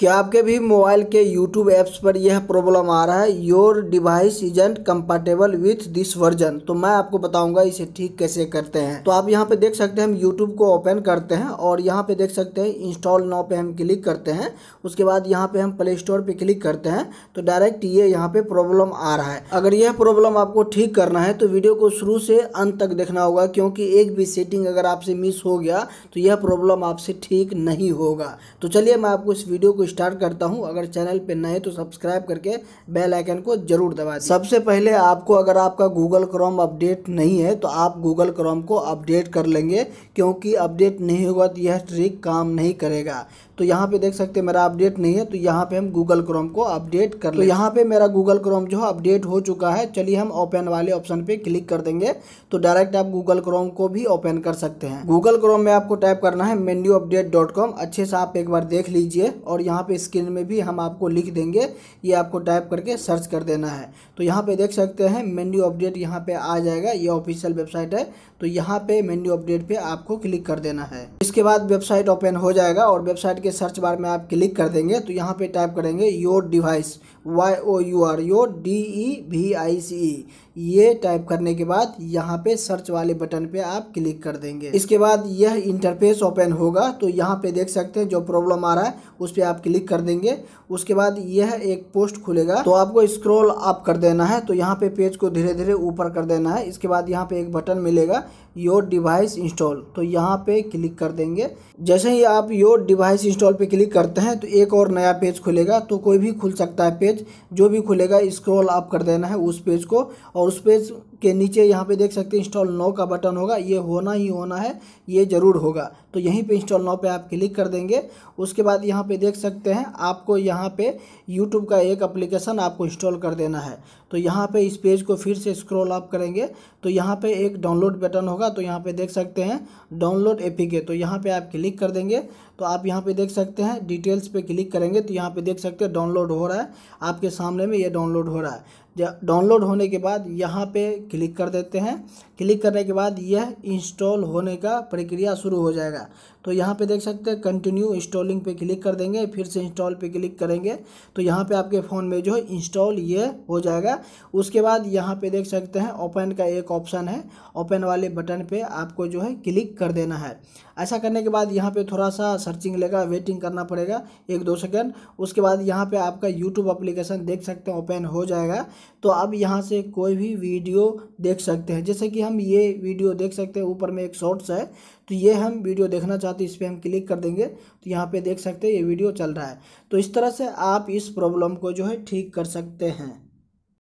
क्या आपके भी मोबाइल के यूट्यूब ऐप्स पर यह प्रॉब्लम आ रहा है your device isn't compatible with this version तो मैं आपको बताऊंगा इसे ठीक कैसे करते हैं तो आप यहाँ पे देख सकते हैं हम यूट्यूब को ओपन करते हैं और यहाँ पे देख सकते हैं इंस्टॉल नाव पे हम क्लिक करते हैं उसके बाद यहाँ पे हम प्ले स्टोर पर क्लिक करते हैं तो डायरेक्ट ये यहाँ पे प्रॉब्लम आ रहा है अगर यह प्रॉब्लम आपको ठीक करना है तो वीडियो को शुरू से अंत तक देखना होगा क्योंकि एक भी सेटिंग अगर आपसे मिस हो गया तो यह प्रॉब्लम आपसे ठीक नहीं होगा तो चलिए मैं आपको इस वीडियो को स्टार्ट करता हूँ अगर चैनल पर नए तो सब्सक्राइब करके बेल आइकन को जरूर दबा दें सबसे पहले आपको अगर आपका गूगल क्रोम अपडेट नहीं है तो आप गूगल क्रोम को अपडेट कर लेंगे क्योंकि अपडेट नहीं होगा तो यह ट्रिक काम नहीं करेगा तो यहाँ पे देख सकते हैं मेरा अपडेट नहीं है तो यहाँ पे हम गूगल क्रोम को अपडेट कर तो यहाँ पे मेरा गूगल क्रोम जो है अपडेट हो चुका है चलिए हम ओपन वाले ऑप्शन पे क्लिक कर देंगे तो डायरेक्ट आप गूगल क्रोम को भी ओपन कर सकते हैं गूगल क्रोम में आपको टाइप करना है मेन्यू अपडेट डॉट कॉम अच्छे से आप एक बार देख लीजिए और यहाँ यहाँ पे स्क्रीन में भी हम आपको लिख देंगे ये आपको टाइप करके सर्च कर देना है तो यहाँ पे देख सकते हैं मेन्यू अपडेट यहाँ पे आ जाएगा ये ऑफिशियल वेबसाइट है तो यहाँ पे मेन्यू अपडेट पे आपको क्लिक कर देना है इसके बाद वेबसाइट ओपन हो जाएगा और वेबसाइट के सर्च बार में आप क्लिक कर देंगे तो यहाँ पे टाइप करेंगे your device Y O U R यो D E V I C E ये टाइप करने के बाद यहाँ पे सर्च वाले बटन पे आप क्लिक कर देंगे इसके बाद यह इंटरफेस ओपन होगा तो यहाँ पे देख सकते हैं जो प्रॉब्लम आ रहा है उस पर आप क्लिक कर देंगे उसके बाद यह एक पोस्ट खुलेगा तो आपको स्क्रॉल अप कर देना है तो यहाँ पे पेज को धीरे धीरे ऊपर कर देना है इसके बाद यहाँ पे एक बटन मिलेगा योर डिवाइस इंस्टॉल तो यहाँ पे क्लिक कर देंगे जैसे ही आप योर डिवाइस इंस्टॉल पे क्लिक करते हैं तो एक और नया पेज खुलेगा तो कोई भी खुल सकता है पेज पेज जो भी खुलेगा स्क्रॉल आप कर देना है उस पेज को और उस पेज के नीचे यहाँ पे देख सकते हैं इंस्टॉल नौ का बटन होगा ये होना ही होना है ये ज़रूर होगा तो यहीं पे इंस्टॉल नौ पे आप क्लिक कर देंगे उसके बाद यहाँ पे देख सकते हैं आपको यहाँ पे यूट्यूब का एक अप्लीकेशन आपको इंस्टॉल कर देना है तो यहाँ पे इस पेज को फिर से स्क्रॉल आप करेंगे तो यहाँ पे एक डाउनलोड बटन होगा तो यहाँ पे देख सकते हैं डाउनलोड के तो यहाँ पर आप क्लिक कर देंगे तो आप यहाँ पर देख सकते हैं डिटेल्स पर क्लिक करेंगे तो यहाँ पे देख सकते हैं डाउनलोड हो रहा है आपके सामने में ये डाउनलोड हो रहा है डाउनलोड होने के बाद यहाँ पे क्लिक कर देते हैं क्लिक करने के बाद यह इंस्टॉल होने का प्रक्रिया शुरू हो जाएगा तो यहाँ पे देख सकते हैं कंटिन्यू इंस्टॉलिंग पे क्लिक कर देंगे फिर से इंस्टॉल पे क्लिक करेंगे तो यहाँ पे आपके फ़ोन में जो है इंस्टॉल ये हो जाएगा उसके बाद यहाँ पे देख सकते हैं ओपन का एक ऑप्शन है ओपन वाले बटन पर आपको जो है क्लिक कर देना है ऐसा करने के बाद यहाँ पर थोड़ा सा सर्चिंग लेगा वेटिंग करना पड़ेगा एक दो सेकेंड उसके बाद यहाँ पर आपका यूट्यूब अप्लीकेशन देख सकते हैं ओपन हो जाएगा तो अब यहाँ से कोई भी वीडियो देख सकते हैं जैसे कि हम ये वीडियो देख सकते हैं ऊपर में एक शॉर्ट्स है तो ये हम वीडियो देखना चाहते हैं इस पर हम क्लिक कर देंगे तो यहाँ पे देख सकते हैं ये वीडियो चल रहा है तो इस तरह से आप इस प्रॉब्लम को जो है ठीक कर सकते हैं